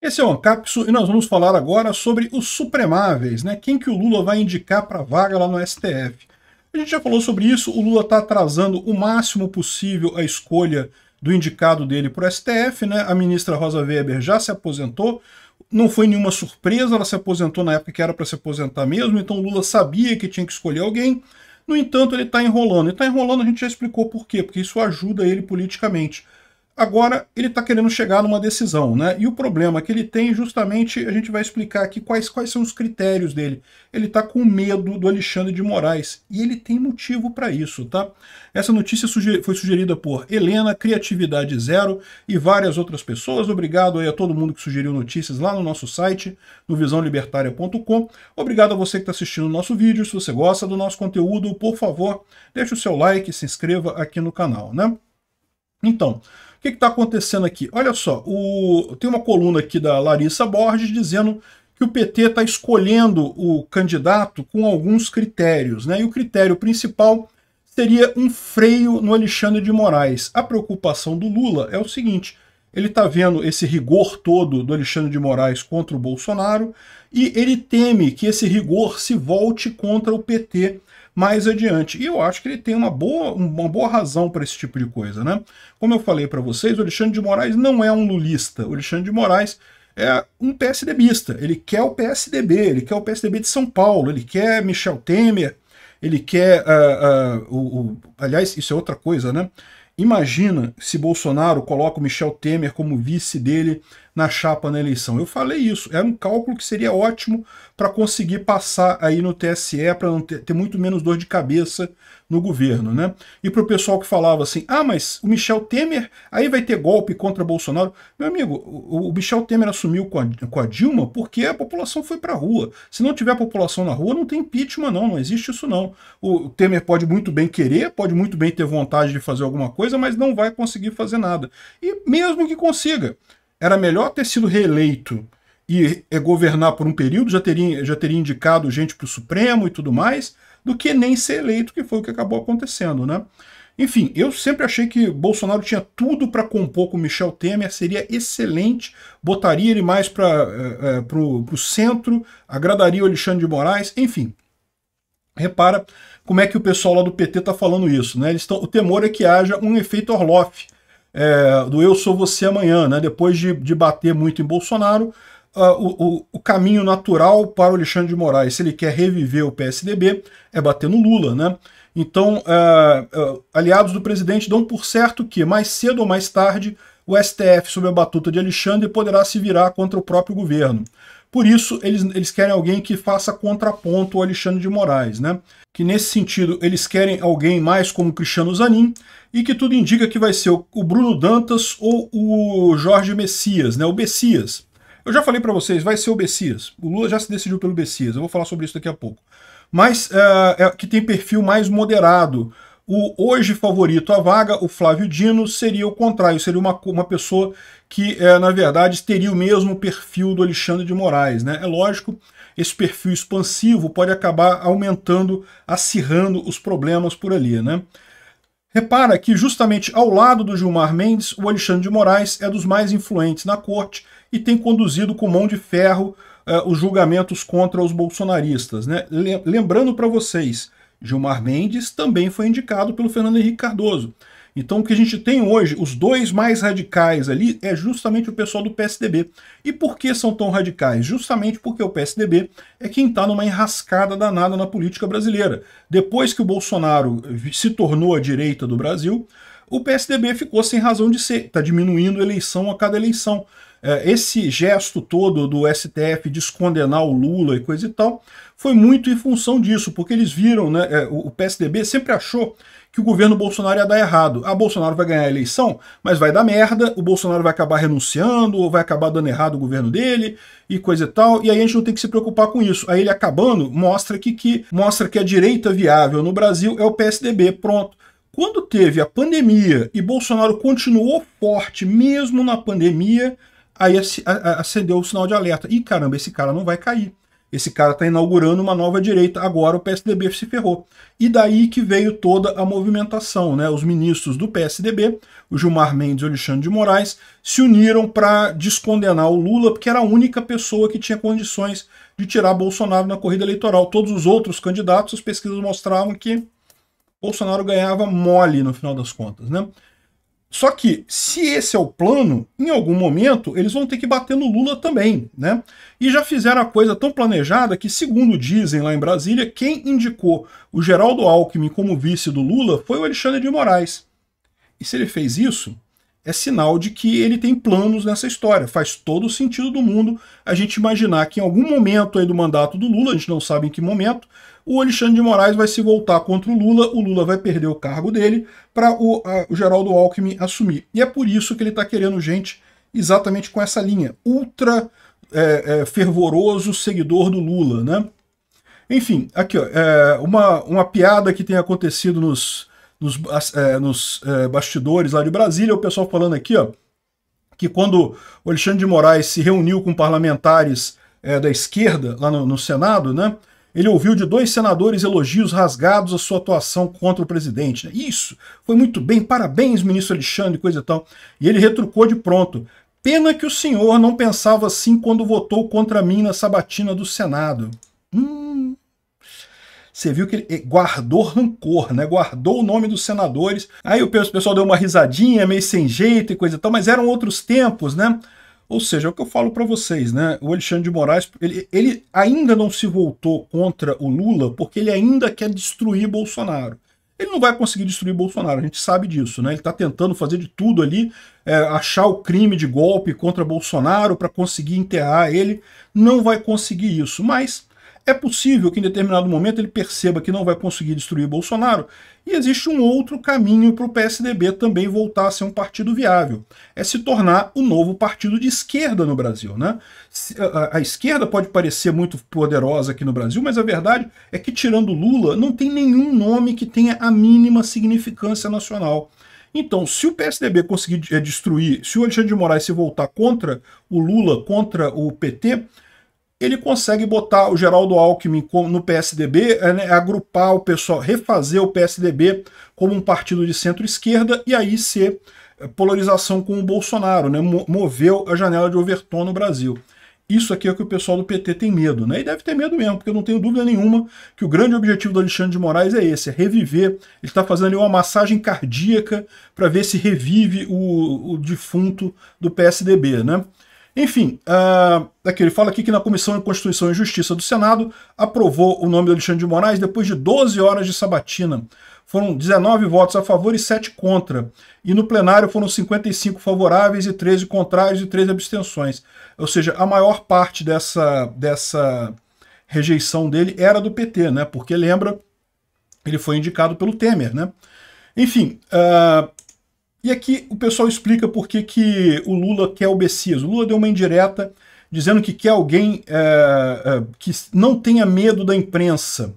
Esse é o Ancapsu e nós vamos falar agora sobre os supremáveis, né? Quem que o Lula vai indicar para vaga lá no STF? A gente já falou sobre isso, o Lula está atrasando o máximo possível a escolha do indicado dele para o STF, né? A ministra Rosa Weber já se aposentou, não foi nenhuma surpresa, ela se aposentou na época que era para se aposentar mesmo, então o Lula sabia que tinha que escolher alguém. No entanto, ele está enrolando. E está enrolando, a gente já explicou por quê, porque isso ajuda ele politicamente. Agora ele está querendo chegar numa decisão, né? E o problema que ele tem, justamente, a gente vai explicar aqui quais, quais são os critérios dele. Ele está com medo do Alexandre de Moraes e ele tem motivo para isso, tá? Essa notícia suger, foi sugerida por Helena, Criatividade Zero e várias outras pessoas. Obrigado aí a todo mundo que sugeriu notícias lá no nosso site, no visãolibertaria.com. Obrigado a você que está assistindo o nosso vídeo. Se você gosta do nosso conteúdo, por favor, deixe o seu like, se inscreva aqui no canal, né? Então, o que está acontecendo aqui? Olha só, o... tem uma coluna aqui da Larissa Borges dizendo que o PT está escolhendo o candidato com alguns critérios, né? E o critério principal seria um freio no Alexandre de Moraes. A preocupação do Lula é o seguinte: ele está vendo esse rigor todo do Alexandre de Moraes contra o Bolsonaro e ele teme que esse rigor se volte contra o PT mais adiante. E eu acho que ele tem uma boa, uma boa razão para esse tipo de coisa. Né? Como eu falei para vocês, o Alexandre de Moraes não é um lulista. O Alexandre de Moraes é um PSDBista. Ele quer o PSDB, ele quer o PSDB de São Paulo, ele quer Michel Temer, ele quer. Uh, uh, o, o, aliás, isso é outra coisa, né? Imagina se Bolsonaro coloca o Michel Temer como vice dele na chapa na eleição. Eu falei isso, era um cálculo que seria ótimo para conseguir passar aí no TSE, para não ter muito menos dor de cabeça no governo. Né? E para o pessoal que falava assim, ah, mas o Michel Temer, aí vai ter golpe contra Bolsonaro. Meu amigo, o, Michel Temer assumiu com a, com a, Dilma porque a população foi para a rua. Se não tiver população na rua, não tem impeachment não, não existe isso não. O Temer pode muito bem querer, pode muito bem ter vontade de fazer alguma coisa, mas não vai conseguir fazer nada. E mesmo que consiga, era melhor ter sido reeleito e é governar por um período, já teria, já teria indicado gente para o Supremo e tudo mais, do que nem ser eleito, que foi o que acabou acontecendo, né? Enfim, eu sempre achei que Bolsonaro tinha tudo para compor com Michel Temer, seria excelente, botaria ele mais para é, o centro, agradaria o Alexandre de Moraes, enfim. Repara como é que o pessoal lá do PT está falando isso, né? Eles tão, o temor é que haja um efeito Orloff, é, do Eu Sou Você Amanhã, né? Depois de, de bater muito em Bolsonaro, uh, o, o, caminho natural para o Alexandre de Moraes, se ele quer reviver o PSDB, é bater no Lula, né? Então, uh, uh, aliados do presidente dão por certo que, mais cedo ou mais tarde, o STF, sob a batuta de Alexandre, poderá se virar contra o próprio governo. Por isso, eles, eles querem alguém que faça contraponto ao Alexandre de Moraes, né? Que nesse sentido, eles querem alguém mais como Cristiano Zanin e que tudo indica que vai ser o, o Bruno Dantas ou o Jorge Messias, né? O Messias. Eu já falei para vocês, vai ser o Bessias. O Lula já se decidiu pelo Bessias, eu vou falar sobre isso daqui a pouco. Mas é, é, que tem perfil mais moderado. O hoje favorito à vaga, o Flávio Dino, seria o contrário, seria uma, uma pessoa que, é, na verdade, teria o mesmo perfil do Alexandre de Moraes. Né? É lógico, esse perfil expansivo pode acabar aumentando, acirrando os problemas por ali. Né? Repara que justamente ao lado do Gilmar Mendes, o Alexandre de Moraes é dos mais influentes na corte e tem conduzido com mão de ferro uh, os julgamentos contra os bolsonaristas. Né? Lembrando para vocês, Gilmar Mendes também foi indicado pelo Fernando Henrique Cardoso. Então o que a gente tem hoje, os dois mais radicais ali, é justamente o pessoal do PSDB. E por que são tão radicais? Justamente porque o PSDB é quem está numa enrascada danada na política brasileira. Depois que o Bolsonaro se tornou a direita do Brasil, o PSDB ficou sem razão de ser, está diminuindo eleição a cada eleição. É, esse gesto todo do STF de descondenar o Lula e coisa e tal, foi muito em função disso, porque eles viram, né, é, o PSDB sempre achou que o governo Bolsonaro ia dar errado. Ah, Bolsonaro vai ganhar a eleição, mas vai dar merda, o Bolsonaro vai acabar renunciando, ou vai acabar dando errado o governo dele, e coisa e tal, e aí a gente não tem que se preocupar com isso. Aí ele acabando mostra que, que, mostra que a direita viável no Brasil é o PSDB, pronto. Quando teve a pandemia e Bolsonaro continuou forte mesmo na pandemia, Aí acendeu o sinal de alerta. Ih, caramba, esse cara não vai cair. Esse cara está inaugurando uma nova direita. Agora o PSDB se ferrou. E daí que veio toda a movimentação. Né? Os ministros do PSDB, o Gilmar Mendes e o Alexandre de Moraes, se uniram para descondenar o Lula, porque era a única pessoa que tinha condições de tirar Bolsonaro na corrida eleitoral. Todos os outros candidatos, as pesquisas mostravam que Bolsonaro ganhava mole no final das contas. Né? Só que, se esse é o plano, em algum momento eles vão ter que bater no Lula também, né? E já fizeram a coisa tão planejada que, segundo dizem lá em Brasília, quem indicou o Geraldo Alckmin como vice do Lula foi o Alexandre de Moraes. E se ele fez isso, é sinal de que ele tem planos nessa história. Faz todo o sentido do mundo a gente imaginar que em algum momento aí do mandato do Lula, a gente não sabe em que momento, o Alexandre de Moraes vai se voltar contra o Lula, o Lula vai perder o cargo dele para o, o, Geraldo Alckmin assumir. E é por isso que ele está querendo gente exatamente com essa linha, ultra é, é, fervoroso seguidor do Lula, né? Enfim, aqui ó, é uma, uma piada que tem acontecido nos nos, é, nos é, bastidores lá de Brasília, o pessoal falando aqui, ó, que quando o Alexandre de Moraes se reuniu com parlamentares é, da esquerda lá no, no, Senado, né? Ele ouviu de dois senadores elogios rasgados à sua atuação contra o presidente. Né? Isso, foi muito bem, parabéns, ministro Alexandre, coisa e tal. E ele retrucou de pronto. Pena que o senhor não pensava assim quando votou contra mim na sabatina do Senado. Hum, você viu que ele eh, guardou rancor, né? Guardou o nome dos senadores. Aí o pessoal deu uma risadinha, meio sem jeito e coisa e tal, mas eram outros tempos, né? Ou seja, é o que eu falo para vocês, né? O Alexandre de Moraes, ele, ele ainda não se voltou contra o Lula porque ele ainda quer destruir Bolsonaro. Ele não vai conseguir destruir Bolsonaro, a gente sabe disso, né? Ele está tentando fazer de tudo ali, é, achar o crime de golpe contra Bolsonaro para conseguir enterrar ele. Não vai conseguir isso, mas é possível que em determinado momento ele perceba que não vai conseguir destruir Bolsonaro e existe um outro caminho para o PSDB também voltar a ser um partido viável. É se tornar o novo partido de esquerda no Brasil. Né? A esquerda pode parecer muito poderosa aqui no Brasil, mas a verdade é que, tirando Lula, não tem nenhum nome que tenha a mínima significância nacional. Então, se o PSDB conseguir eh, destruir, se o Alexandre de Moraes se voltar contra o Lula, contra o PT, ele consegue botar o Geraldo Alckmin no PSDB, é, né, agrupar o pessoal, refazer o PSDB como um partido de centro-esquerda e aí ser é, polarização com o Bolsonaro, né, moveu a janela de Overton no Brasil. Isso aqui é o que o pessoal do PT tem medo, né? E deve ter medo mesmo, porque eu não tenho dúvida nenhuma que o grande objetivo do Alexandre de Moraes é esse, é reviver. Ele está fazendo ali uma massagem cardíaca para ver se revive o, o defunto do PSDB, né? Enfim, uh, aqui ele fala aqui que na Comissão de Constituição e Justiça do Senado aprovou o nome do Alexandre de Moraes depois de 12 horas de sabatina. Foram 19 votos a favor e 7 contra. E no plenário foram 55 favoráveis e 13 contrários e 3 abstenções. Ou seja, a maior parte dessa, dessa rejeição dele era do PT, né? Porque lembra, ele foi indicado pelo Temer, né? Enfim, uh, e aqui o pessoal explica por que, que o Lula quer o Bessias. O Lula deu uma indireta dizendo que quer alguém é, é, que não tenha medo da imprensa.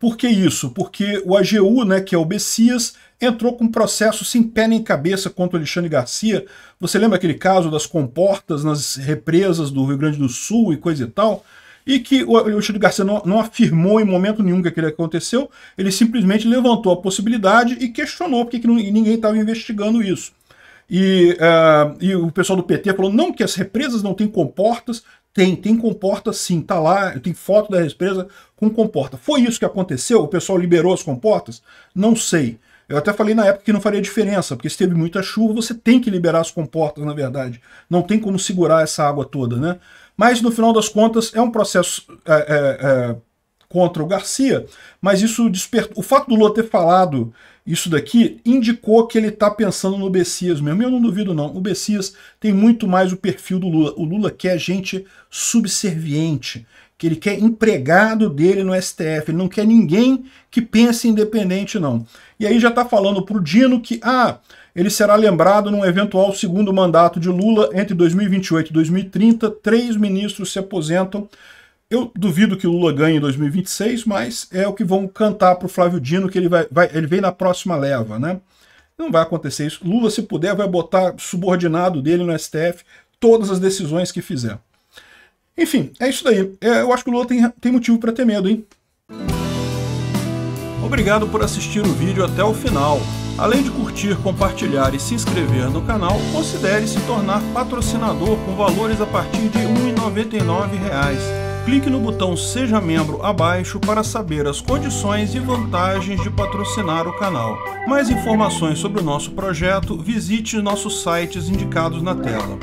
Por que isso? Porque o AGU, né, que é o Bessias, entrou com um processo sem pé nem cabeça contra o Alexandre Garcia. Você lembra aquele caso das comportas nas represas do Rio Grande do Sul e coisa e tal? e que o, o Chico Garcia não, não, afirmou em momento nenhum que aquilo aconteceu, ele simplesmente levantou a possibilidade e questionou porque que não, ninguém estava investigando isso. E, uh, e, o pessoal do PT falou, não, que as represas não têm comportas, tem, tem comporta sim, tá lá, tem foto da represa com comporta. Foi isso que aconteceu? O pessoal liberou as comportas? Não sei. Eu até falei na época que não faria diferença, porque se teve muita chuva, você tem que liberar as comportas, na verdade. Não tem como segurar essa água toda, né? Mas, no final das contas, é um processo é, é, é contra o Garcia, mas isso despertou... O fato do Lula ter falado isso daqui indicou que ele está pensando no Bessias mesmo. Eu não duvido, não. O Bessias tem muito mais o perfil do Lula. O Lula quer gente subserviente que ele quer empregado dele no STF, ele não quer ninguém que pense independente, não. E aí já está falando para o Dino que, ah, ele será lembrado num eventual segundo mandato de Lula entre 2028 e 2030, três ministros se aposentam. Eu duvido que Lula ganhe em 2026, mas é o que vão cantar para o Flávio Dino, que ele, vai, vai, ele vem na próxima leva, né? Não vai acontecer isso. Lula, se puder, vai botar subordinado dele no STF todas as decisões que fizer. Enfim, é isso daí. É, eu acho que o Lula tem, tem motivo para ter medo, hein? Obrigado por assistir o vídeo até o final. Além de curtir, compartilhar e se inscrever no canal, considere se tornar patrocinador com valores a partir de R$ 1,99 clique no botão Seja Membro abaixo para saber as condições e vantagens de patrocinar o canal. Mais informações sobre o nosso projeto, visite nossos sites indicados na tela.